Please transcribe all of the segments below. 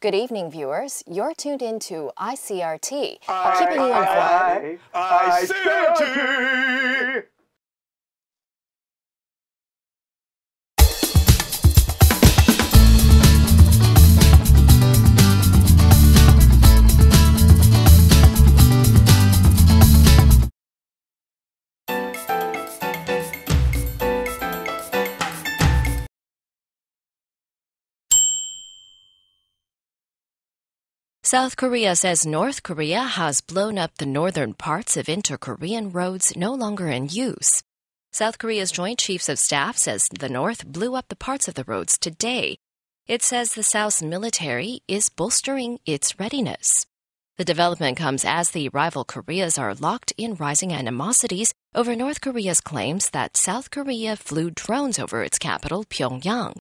Good evening, viewers. You're tuned in to ICRT, I, keeping you informed. I, I, I, I South Korea says North Korea has blown up the northern parts of inter Korean roads no longer in use. South Korea's Joint Chiefs of Staff says the North blew up the parts of the roads today. It says the South's military is bolstering its readiness. The development comes as the rival Koreas are locked in rising animosities over North Korea's claims that South Korea flew drones over its capital, Pyongyang.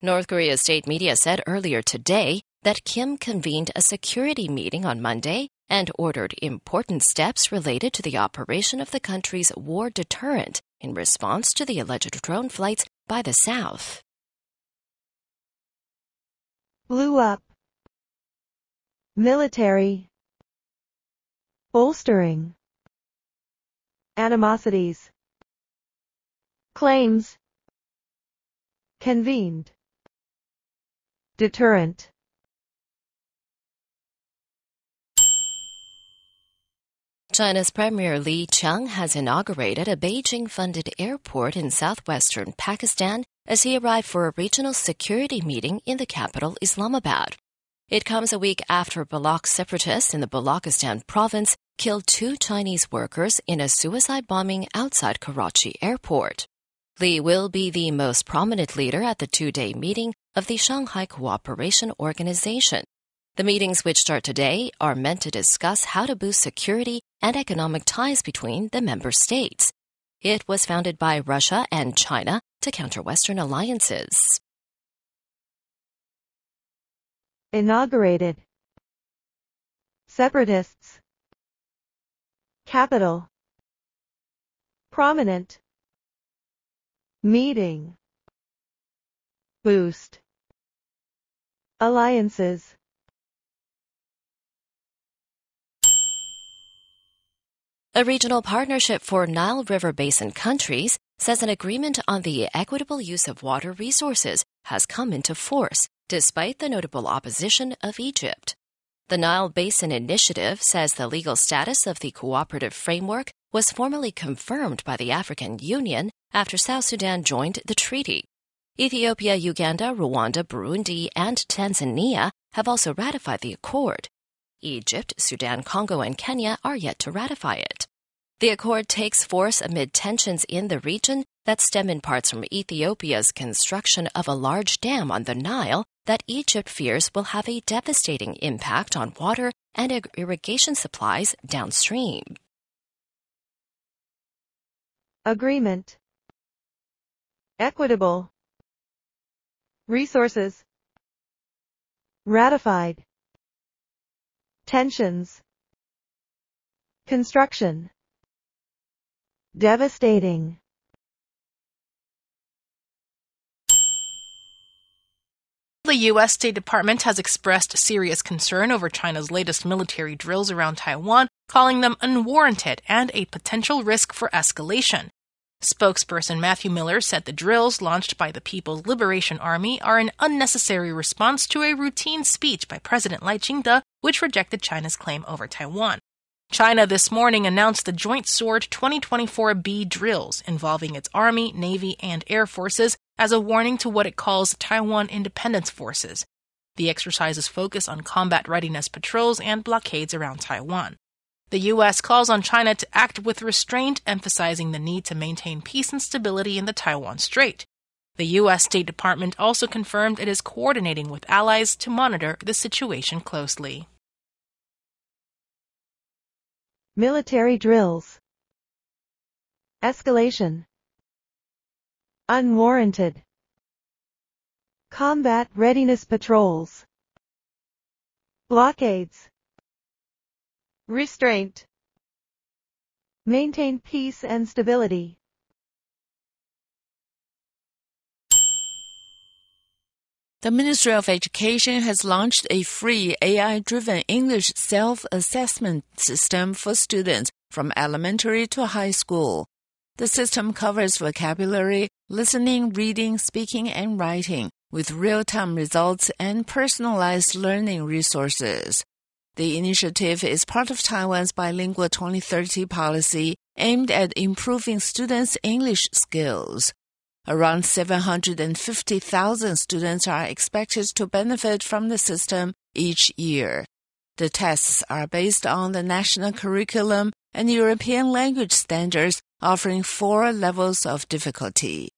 North Korea's state media said earlier today that Kim convened a security meeting on Monday and ordered important steps related to the operation of the country's war deterrent in response to the alleged drone flights by the South. Blew up. Military. Bolstering. Animosities. Claims. Convened. Deterrent. China's Premier Li Chang has inaugurated a Beijing funded airport in southwestern Pakistan as he arrived for a regional security meeting in the capital, Islamabad. It comes a week after Baloch separatists in the Balochistan province killed two Chinese workers in a suicide bombing outside Karachi airport. Li will be the most prominent leader at the two day meeting of the Shanghai Cooperation Organization. The meetings, which start today, are meant to discuss how to boost security and economic ties between the member states. It was founded by Russia and China to counter Western alliances. Inaugurated Separatists Capital Prominent Meeting Boost Alliances A regional partnership for Nile River Basin countries says an agreement on the equitable use of water resources has come into force, despite the notable opposition of Egypt. The Nile Basin Initiative says the legal status of the cooperative framework was formally confirmed by the African Union after South Sudan joined the treaty. Ethiopia, Uganda, Rwanda, Burundi, and Tanzania have also ratified the accord. Egypt, Sudan, Congo, and Kenya are yet to ratify it. The accord takes force amid tensions in the region that stem in parts from Ethiopia's construction of a large dam on the Nile that Egypt fears will have a devastating impact on water and irrigation supplies downstream. Agreement Equitable Resources Ratified Tensions. Construction. Devastating. The U.S. State Department has expressed serious concern over China's latest military drills around Taiwan, calling them unwarranted and a potential risk for escalation. Spokesperson Matthew Miller said the drills launched by the People's Liberation Army are an unnecessary response to a routine speech by President Lai Ching-te, which rejected China's claim over Taiwan. China this morning announced the Joint Sword 2024B drills involving its Army, Navy, and Air Forces as a warning to what it calls Taiwan Independence Forces. The exercises focus on combat readiness patrols and blockades around Taiwan. The U.S. calls on China to act with restraint, emphasizing the need to maintain peace and stability in the Taiwan Strait. The U.S. State Department also confirmed it is coordinating with allies to monitor the situation closely. Military drills. Escalation. Unwarranted. Combat readiness patrols. Blockades restraint, maintain peace and stability. The Ministry of Education has launched a free AI-driven English self-assessment system for students from elementary to high school. The system covers vocabulary, listening, reading, speaking, and writing with real-time results and personalized learning resources. The initiative is part of Taiwan's Bilingual 2030 policy aimed at improving students' English skills. Around 750,000 students are expected to benefit from the system each year. The tests are based on the national curriculum and European language standards, offering four levels of difficulty.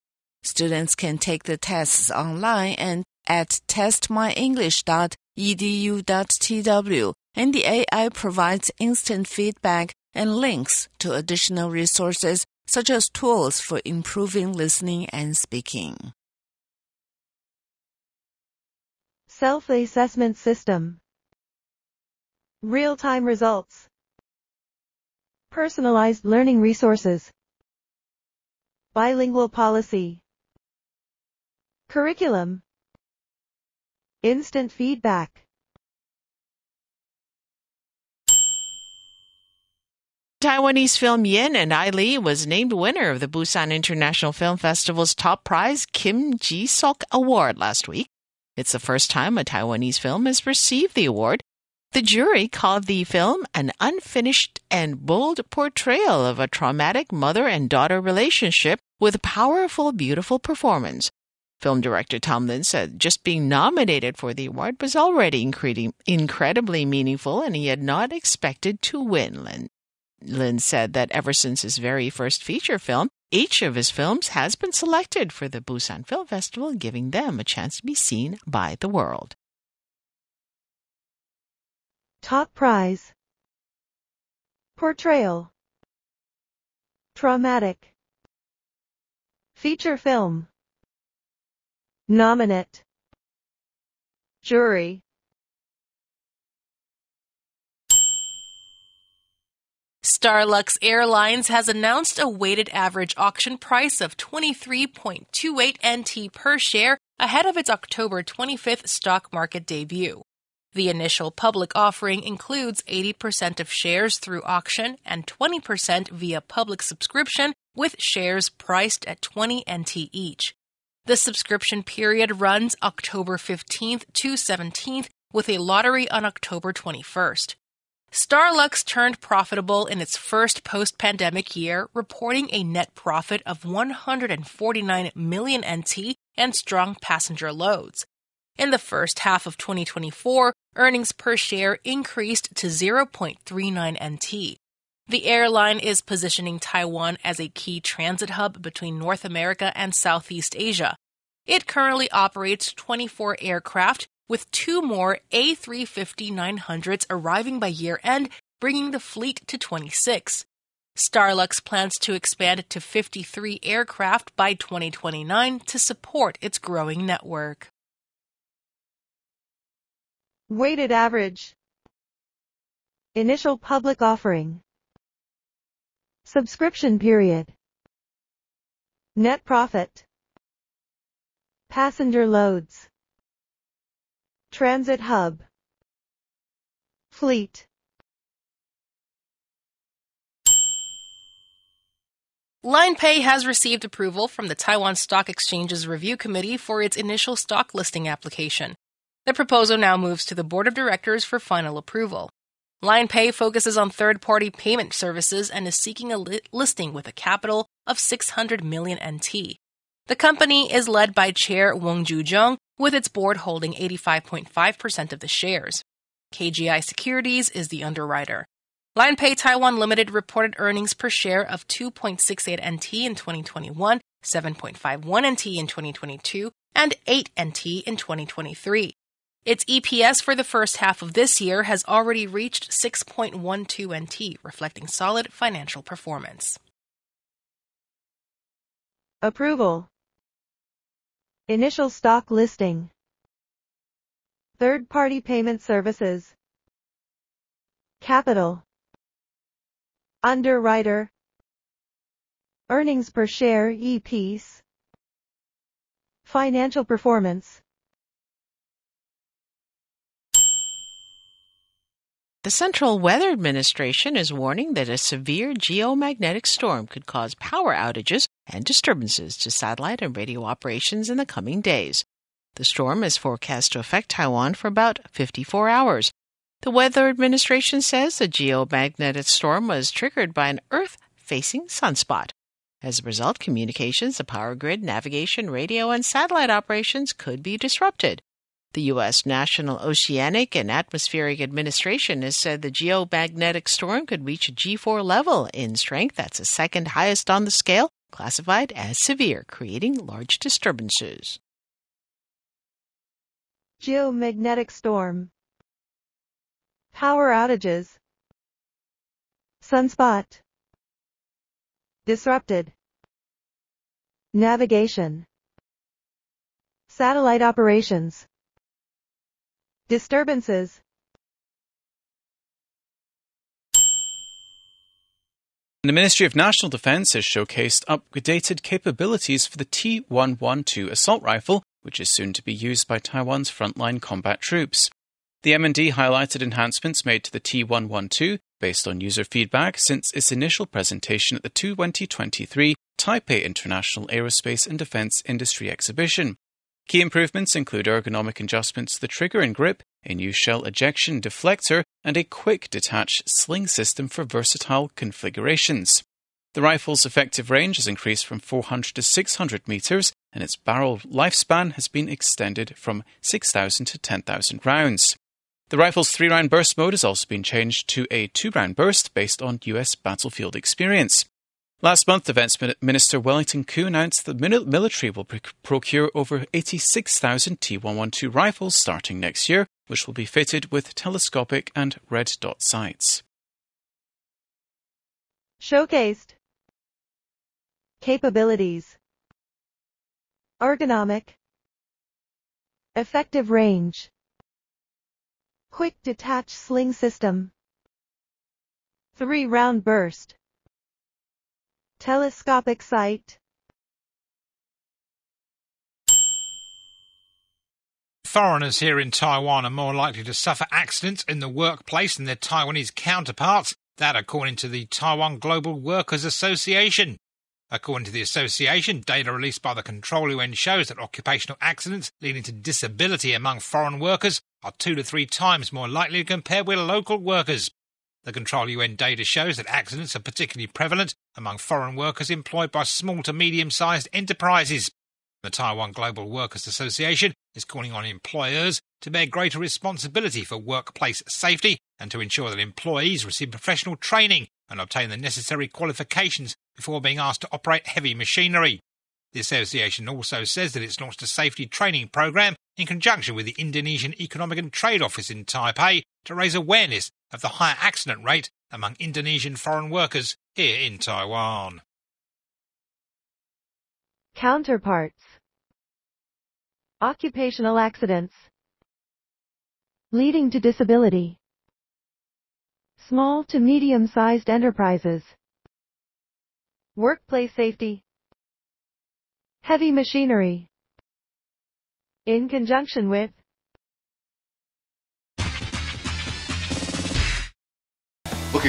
Students can take the tests online and at testmyenglish.edu.tw and the AI provides instant feedback and links to additional resources such as tools for improving listening and speaking. Self assessment system, real time results, personalized learning resources, bilingual policy, curriculum, instant feedback. Taiwanese film Yin and Ai Lee was named winner of the Busan International Film Festival's top prize Kim Ji Sok Award last week. It's the first time a Taiwanese film has received the award. The jury called the film an unfinished and bold portrayal of a traumatic mother and daughter relationship with powerful, beautiful performance. Film director Tom Lin said just being nominated for the award was already incredibly meaningful and he had not expected to win, Lin. Lynn said that ever since his very first feature film, each of his films has been selected for the Busan Film Festival, giving them a chance to be seen by the world. Top prize Portrayal Traumatic Feature film Nominate Jury Starlux Airlines has announced a weighted average auction price of 23.28 NT per share ahead of its October 25th stock market debut. The initial public offering includes 80% of shares through auction and 20% via public subscription, with shares priced at 20 NT each. The subscription period runs October 15th to 17th, with a lottery on October 21st. Starlux turned profitable in its first post pandemic year, reporting a net profit of 149 million NT and strong passenger loads. In the first half of 2024, earnings per share increased to 0.39 NT. The airline is positioning Taiwan as a key transit hub between North America and Southeast Asia. It currently operates 24 aircraft with two more A350 900s arriving by year end, bringing the fleet to 26. Starlux plans to expand to 53 aircraft by 2029 to support its growing network. Weighted average. Initial public offering. Subscription period. Net profit. Passenger loads. Transit hub. Fleet. LinePay has received approval from the Taiwan Stock Exchange's Review Committee for its initial stock listing application. The proposal now moves to the Board of Directors for final approval. LinePay focuses on third party payment services and is seeking a li- listing with a capital of 600 million NT. The company is led by Chair Wong Ju Jung with its board holding 85.5% of the shares. KGI Securities is the underwriter. LinePay Taiwan Limited reported earnings per share of 2.68 NT in 2021, 7.51 NT in 2022, and 8 NT in 2023. Its EPS for the first half of this year has already reached 6.12 NT, reflecting solid financial performance. Approval Initial stock listing. Third-party payment services. Capital. Underwriter. Earnings per share, EPS. Financial performance. The Central Weather Administration is warning that a severe geomagnetic storm could cause power outages and disturbances to satellite and radio operations in the coming days. The storm is forecast to affect Taiwan for about 54 hours. The Weather Administration says the geomagnetic storm was triggered by an Earth facing sunspot. As a result, communications, the power grid, navigation, radio, and satellite operations could be disrupted. The U.S. National Oceanic and Atmospheric Administration has said the geomagnetic storm could reach a G4 level in strength. That's the second highest on the scale, classified as severe, creating large disturbances. Geomagnetic storm, power outages, sunspot, disrupted, navigation, satellite operations. Disturbances The Ministry of National Defence has showcased updated capabilities for the T112 assault rifle, which is soon to be used by Taiwan's frontline combat troops. The MND highlighted enhancements made to the T112 based on user feedback since its initial presentation at the 2023 Taipei International Aerospace and Defense Industry Exhibition. Key improvements include ergonomic adjustments to the trigger and grip, a new shell ejection deflector, and a quick detach sling system for versatile configurations. The rifle's effective range has increased from 400 to 600 meters, and its barrel lifespan has been extended from 6,000 to 10,000 rounds. The rifle's three round burst mode has also been changed to a two round burst based on US battlefield experience. Last month, Defence Minister Wellington Koo announced the military will procure over 86,000 T112 rifles starting next year, which will be fitted with telescopic and red dot sights. Showcased Capabilities Ergonomic Effective range Quick detach sling system 3 round burst Telescopic sight Foreigners here in Taiwan are more likely to suffer accidents in the workplace than their Taiwanese counterparts, that according to the Taiwan Global Workers Association. According to the association, data released by the control UN shows that occupational accidents leading to disability among foreign workers are two to three times more likely compared with local workers. The control UN data shows that accidents are particularly prevalent among foreign workers employed by small to medium sized enterprises. The Taiwan Global Workers Association is calling on employers to bear greater responsibility for workplace safety and to ensure that employees receive professional training and obtain the necessary qualifications before being asked to operate heavy machinery. The association also says that it's launched a safety training program in conjunction with the Indonesian Economic and Trade Office in Taipei to raise awareness of the higher accident rate among Indonesian foreign workers here in Taiwan. Counterparts Occupational accidents Leading to disability Small to medium-sized enterprises Workplace safety Heavy machinery in conjunction with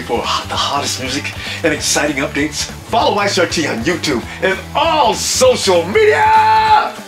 looking for the hottest music and exciting updates, follow YCRT on YouTube and all social media!